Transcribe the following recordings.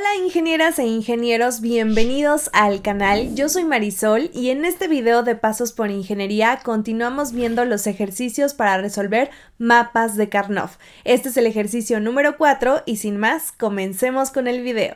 Hola ingenieras e ingenieros, bienvenidos al canal. Yo soy Marisol y en este video de Pasos por Ingeniería continuamos viendo los ejercicios para resolver mapas de Karnov. Este es el ejercicio número 4 y sin más, comencemos con el video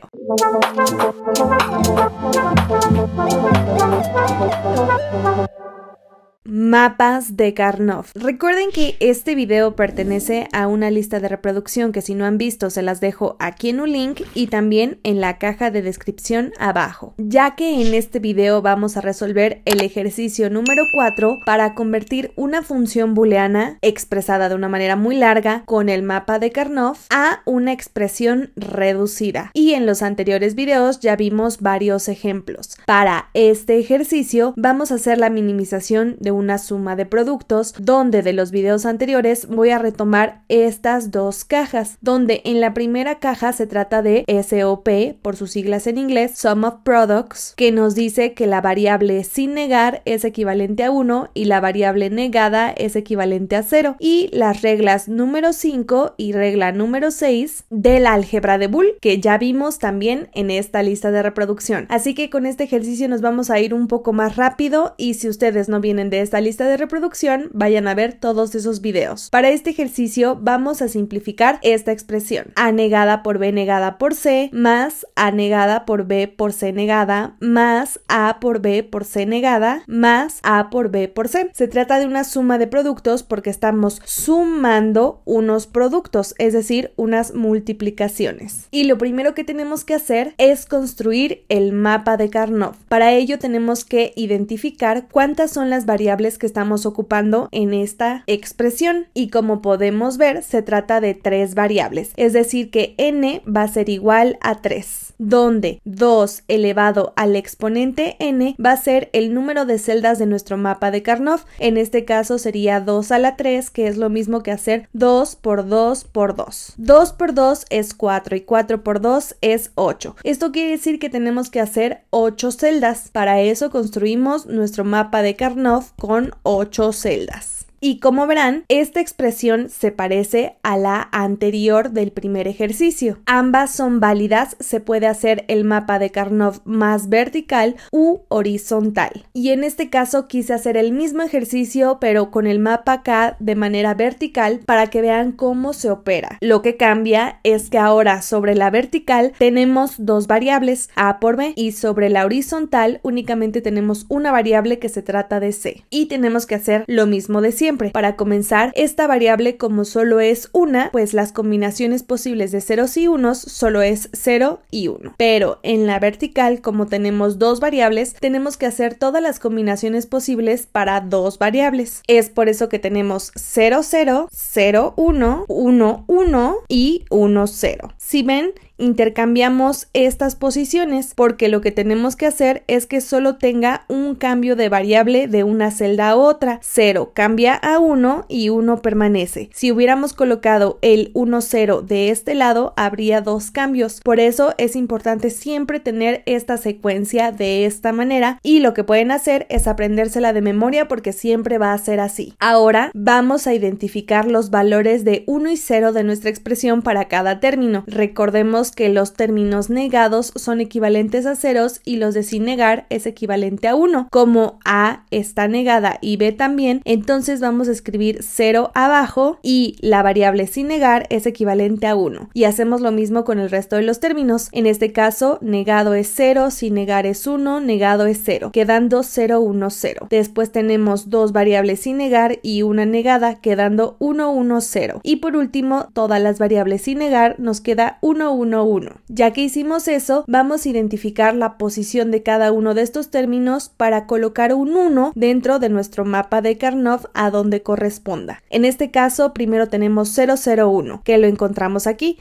mapas de Karnov. Recuerden que este video pertenece a una lista de reproducción que si no han visto se las dejo aquí en un link y también en la caja de descripción abajo, ya que en este video vamos a resolver el ejercicio número 4 para convertir una función booleana expresada de una manera muy larga con el mapa de Karnov a una expresión reducida. Y en los anteriores videos ya vimos varios ejemplos. Para este ejercicio vamos a hacer la minimización de una suma de productos, donde de los videos anteriores voy a retomar estas dos cajas, donde en la primera caja se trata de SOP, por sus siglas en inglés, Sum of Products, que nos dice que la variable sin negar es equivalente a 1 y la variable negada es equivalente a 0, y las reglas número 5 y regla número 6 del álgebra de Bull, que ya vimos también en esta lista de reproducción. Así que con este ejercicio nos vamos a ir un poco más rápido y si ustedes no vienen de esta lista de reproducción vayan a ver todos esos videos. Para este ejercicio vamos a simplificar esta expresión. A negada por B negada por C más A negada por B por C negada más A por B por C negada más A por B por C. Se trata de una suma de productos porque estamos sumando unos productos, es decir, unas multiplicaciones. Y lo primero que tenemos que hacer es construir el mapa de Carnot. Para ello tenemos que identificar cuántas son las variables que estamos ocupando en esta expresión y como podemos ver se trata de tres variables, es decir que n va a ser igual a 3 donde 2 elevado al exponente n va a ser el número de celdas de nuestro mapa de Carnot. En este caso sería 2 a la 3, que es lo mismo que hacer 2 por 2 por 2. 2 por 2 es 4 y 4 por 2 es 8. Esto quiere decir que tenemos que hacer 8 celdas. Para eso construimos nuestro mapa de Carnot con 8 celdas. Y como verán, esta expresión se parece a la anterior del primer ejercicio. Ambas son válidas, se puede hacer el mapa de Carnot más vertical u horizontal. Y en este caso quise hacer el mismo ejercicio pero con el mapa K de manera vertical para que vean cómo se opera. Lo que cambia es que ahora sobre la vertical tenemos dos variables, A por B, y sobre la horizontal únicamente tenemos una variable que se trata de C. Y tenemos que hacer lo mismo de para comenzar, esta variable como solo es una, pues las combinaciones posibles de ceros y unos solo es 0 y 1. Pero en la vertical, como tenemos dos variables, tenemos que hacer todas las combinaciones posibles para dos variables. Es por eso que tenemos 0, 0, 0, 1, 1, 1 y 1, 0. Si ven, intercambiamos estas posiciones porque lo que tenemos que hacer es que solo tenga un cambio de variable de una celda a otra. 0 cambia a 1 y 1 permanece. Si hubiéramos colocado el 1, 0 de este lado, habría dos cambios. Por eso es importante siempre tener esta secuencia de esta manera y lo que pueden hacer es aprendérsela de memoria porque siempre va a ser así. Ahora vamos a identificar los valores de 1 y 0 de nuestra expresión para cada término. Recordemos que los términos negados son equivalentes a ceros y los de sin negar es equivalente a 1. Como A está negada y B también, entonces vamos a escribir 0 abajo y la variable sin negar es equivalente a 1. Y hacemos lo mismo con el resto de los términos. En este caso, negado es 0, sin negar es 1, negado es 0, quedando 0, 1, 0. Después tenemos dos variables sin negar y una negada, quedando 1, 1, 0. Y por último, todas las variables sin negar nos queda 1, 1, 1 Ya que hicimos eso, vamos a identificar la posición de cada uno de estos términos para colocar un 1 dentro de nuestro mapa de Karnov a donde corresponda. En este caso, primero tenemos 001, que lo encontramos aquí,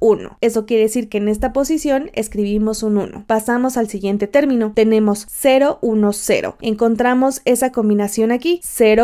001. Eso quiere decir que en esta posición escribimos un 1. Pasamos al siguiente término. Tenemos 010. Encontramos esa combinación aquí, 010.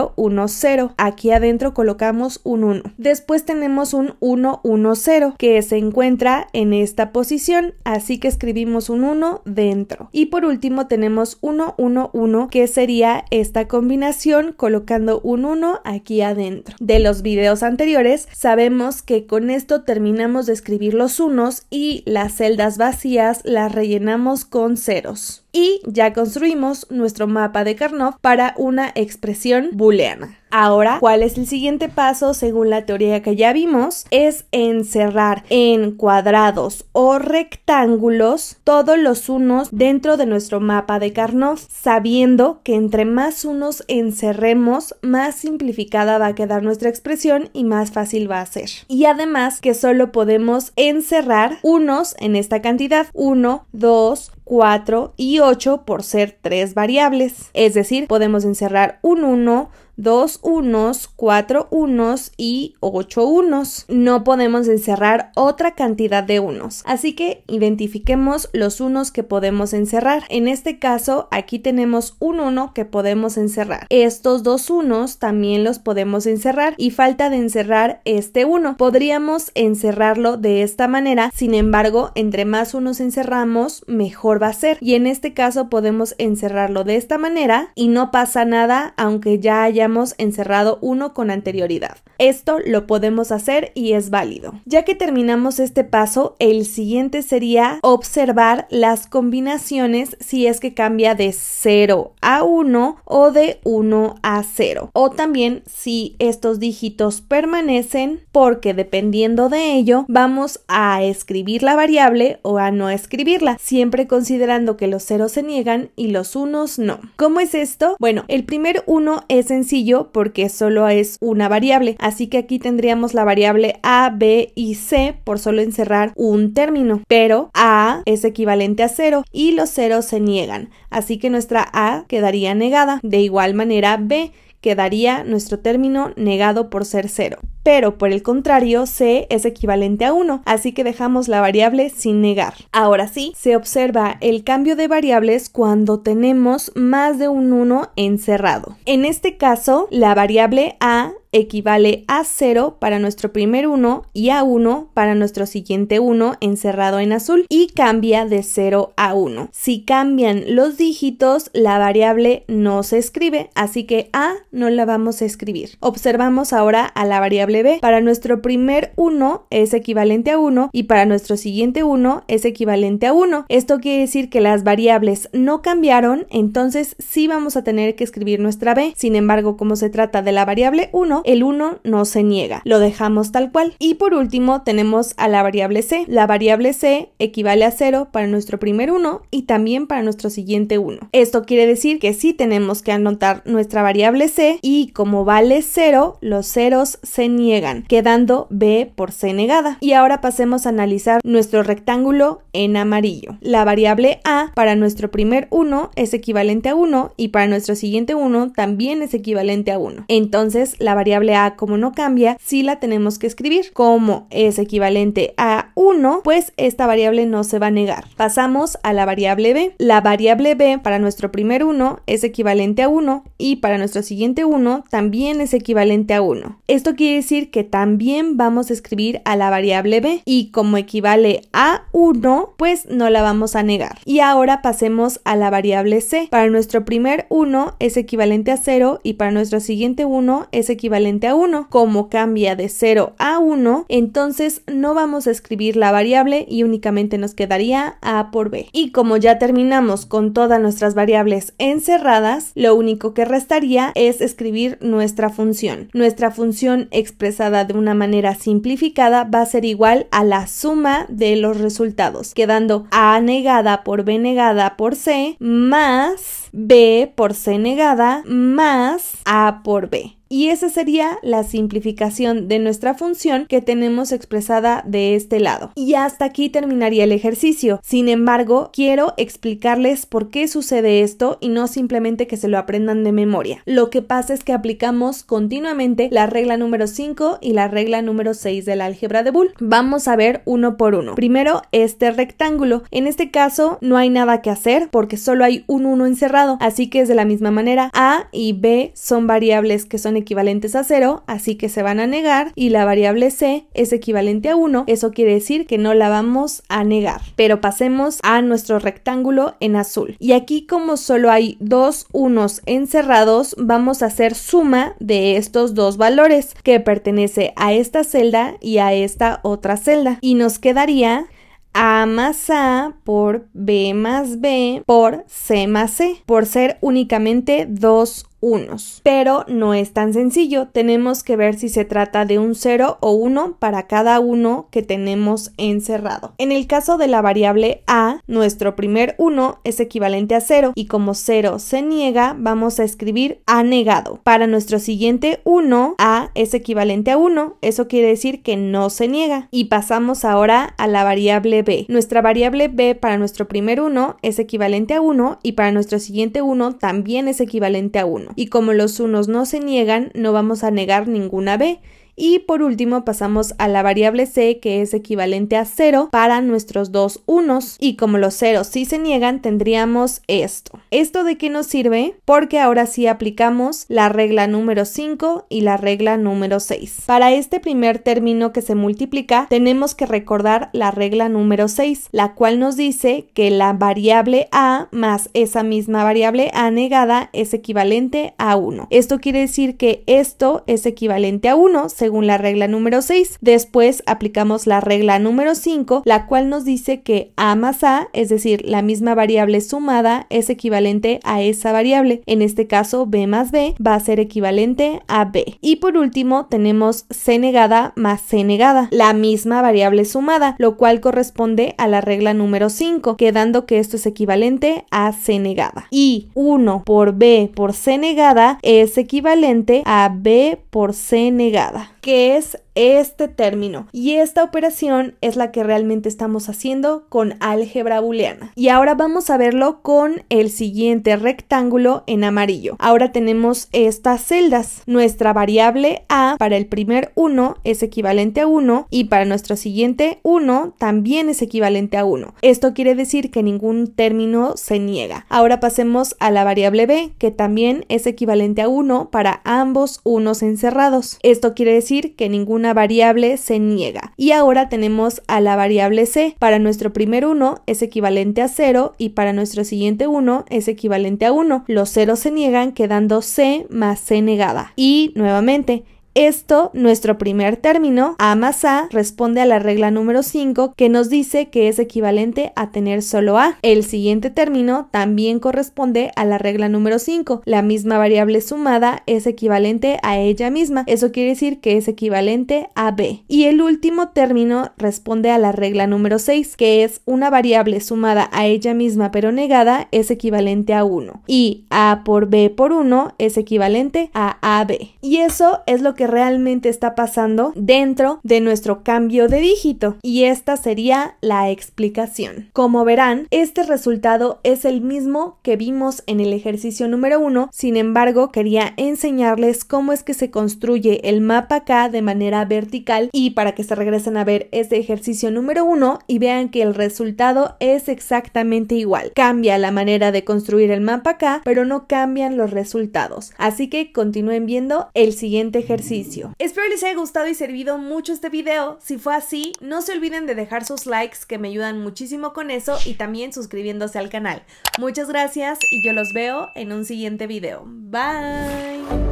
Aquí adentro colocamos un 1. Después tenemos un 110 que se encuentra en esta posición, así que escribimos un 1 dentro. Y por último tenemos 1, 1, 1, que sería esta combinación colocando un 1 aquí adentro. De los videos anteriores, sabemos que con esto terminamos de escribir los unos y las celdas vacías las rellenamos con ceros y ya construimos nuestro mapa de Karnaugh para una expresión booleana. Ahora, ¿cuál es el siguiente paso según la teoría que ya vimos? Es encerrar en cuadrados o rectángulos todos los unos dentro de nuestro mapa de Karnaugh, sabiendo que entre más unos encerremos, más simplificada va a quedar nuestra expresión y más fácil va a ser. Y además que solo podemos encerrar unos en esta cantidad, 1, 2, 4 y 8 por ser tres variables. Es decir, podemos encerrar un 1 2 unos, 4 unos y 8 unos. No podemos encerrar otra cantidad de unos, así que identifiquemos los unos que podemos encerrar. En este caso, aquí tenemos un uno que podemos encerrar. Estos dos unos también los podemos encerrar y falta de encerrar este uno. Podríamos encerrarlo de esta manera, sin embargo, entre más unos encerramos, mejor va a ser. Y en este caso podemos encerrarlo de esta manera y no pasa nada aunque ya haya encerrado uno con anterioridad. Esto lo podemos hacer y es válido. Ya que terminamos este paso, el siguiente sería observar las combinaciones si es que cambia de 0 a 1 o de 1 a 0. O también si estos dígitos permanecen porque dependiendo de ello vamos a escribir la variable o a no escribirla, siempre considerando que los ceros se niegan y los unos no. ¿Cómo es esto? Bueno, el primer 1 es en porque solo es una variable. Así que aquí tendríamos la variable A, B y C por solo encerrar un término. Pero A es equivalente a 0 y los ceros se niegan. Así que nuestra A quedaría negada. De igual manera B quedaría nuestro término negado por ser 0 pero por el contrario c es equivalente a 1, así que dejamos la variable sin negar. Ahora sí, se observa el cambio de variables cuando tenemos más de un 1 encerrado. En este caso, la variable a equivale a 0 para nuestro primer 1 y a 1 para nuestro siguiente 1 encerrado en azul y cambia de 0 a 1. Si cambian los dígitos, la variable no se escribe, así que a no la vamos a escribir. Observamos ahora a la variable para nuestro primer 1 es equivalente a 1 y para nuestro siguiente 1 es equivalente a 1. Esto quiere decir que las variables no cambiaron, entonces sí vamos a tener que escribir nuestra b. Sin embargo, como se trata de la variable 1, el 1 no se niega, lo dejamos tal cual. Y por último tenemos a la variable c. La variable c equivale a 0 para nuestro primer 1 y también para nuestro siguiente 1. Esto quiere decir que sí tenemos que anotar nuestra variable c y como vale 0, los ceros se niegan niegan, quedando B por C negada. Y ahora pasemos a analizar nuestro rectángulo en amarillo. La variable A para nuestro primer 1 es equivalente a 1 y para nuestro siguiente 1 también es equivalente a 1. Entonces la variable A como no cambia, si la tenemos que escribir. Como es equivalente a 1, pues esta variable no se va a negar. Pasamos a la variable B. La variable B para nuestro primer 1 es equivalente a 1 y para nuestro siguiente 1 también es equivalente a 1. Esto quiere decir que también vamos a escribir a la variable b y como equivale a 1, pues no la vamos a negar. Y ahora pasemos a la variable c. Para nuestro primer 1 es equivalente a 0 y para nuestro siguiente 1 es equivalente a 1. Como cambia de 0 a 1, entonces no vamos a escribir la variable y únicamente nos quedaría a por b. Y como ya terminamos con todas nuestras variables encerradas, lo único que restaría es escribir nuestra función. Nuestra función expresada de una manera simplificada va a ser igual a la suma de los resultados, quedando A negada por B negada por C más B por C negada más A por B. Y esa sería la simplificación de nuestra función que tenemos expresada de este lado. Y hasta aquí terminaría el ejercicio. Sin embargo, quiero explicarles por qué sucede esto y no simplemente que se lo aprendan de memoria. Lo que pasa es que aplicamos continuamente la regla número 5 y la regla número 6 la álgebra de Boole. Vamos a ver uno por uno. Primero, este rectángulo. En este caso no hay nada que hacer porque solo hay un 1 encerrado, así que es de la misma manera A y B son variables que son equivalentes a 0, así que se van a negar y la variable c es equivalente a 1, eso quiere decir que no la vamos a negar. Pero pasemos a nuestro rectángulo en azul. Y aquí como solo hay dos unos encerrados, vamos a hacer suma de estos dos valores que pertenece a esta celda y a esta otra celda. Y nos quedaría a más A por B más B por C más C, por ser únicamente dos unos. Pero no es tan sencillo, tenemos que ver si se trata de un 0 o 1 para cada uno que tenemos encerrado. En el caso de la variable a, nuestro primer 1 es equivalente a 0 y como 0 se niega, vamos a escribir a negado. Para nuestro siguiente 1, a es equivalente a 1, eso quiere decir que no se niega. Y pasamos ahora a la variable b. Nuestra variable b para nuestro primer 1 es equivalente a 1 y para nuestro siguiente 1 también es equivalente a 1. Y como los unos no se niegan, no vamos a negar ninguna B, y por último pasamos a la variable c que es equivalente a 0 para nuestros dos unos. Y como los ceros sí se niegan, tendríamos esto. ¿Esto de qué nos sirve? Porque ahora sí aplicamos la regla número 5 y la regla número 6. Para este primer término que se multiplica, tenemos que recordar la regla número 6, la cual nos dice que la variable a más esa misma variable a negada es equivalente a 1. Esto quiere decir que esto es equivalente a 1 según la regla número 6. Después aplicamos la regla número 5, la cual nos dice que A más A, es decir, la misma variable sumada, es equivalente a esa variable. En este caso, B más B va a ser equivalente a B. Y por último, tenemos C negada más C negada, la misma variable sumada, lo cual corresponde a la regla número 5, quedando que esto es equivalente a C negada. Y 1 por B por C negada es equivalente a B por C negada que es este término y esta operación es la que realmente estamos haciendo con álgebra booleana. Y ahora vamos a verlo con el siguiente rectángulo en amarillo. Ahora tenemos estas celdas. Nuestra variable a para el primer 1 es equivalente a 1 y para nuestro siguiente 1 también es equivalente a 1. Esto quiere decir que ningún término se niega. Ahora pasemos a la variable b que también es equivalente a 1 para ambos unos encerrados. Esto quiere decir que ningún variable se niega. Y ahora tenemos a la variable c. Para nuestro primer 1 es equivalente a 0 y para nuestro siguiente 1 es equivalente a 1. Los ceros se niegan quedando c más c negada. Y nuevamente, esto, nuestro primer término, a más a, responde a la regla número 5 que nos dice que es equivalente a tener solo a. El siguiente término también corresponde a la regla número 5. La misma variable sumada es equivalente a ella misma. Eso quiere decir que es equivalente a b. Y el último término responde a la regla número 6, que es una variable sumada a ella misma pero negada es equivalente a 1. Y a por b por 1 es equivalente a ab. Y eso es lo que realmente está pasando dentro de nuestro cambio de dígito. Y esta sería la explicación. Como verán, este resultado es el mismo que vimos en el ejercicio número 1, sin embargo quería enseñarles cómo es que se construye el mapa acá de manera vertical y para que se regresen a ver este ejercicio número 1 y vean que el resultado es exactamente igual. Cambia la manera de construir el mapa acá, pero no cambian los resultados. Así que continúen viendo el siguiente ejercicio Espero les haya gustado y servido mucho este video. Si fue así, no se olviden de dejar sus likes que me ayudan muchísimo con eso y también suscribiéndose al canal. Muchas gracias y yo los veo en un siguiente video. Bye.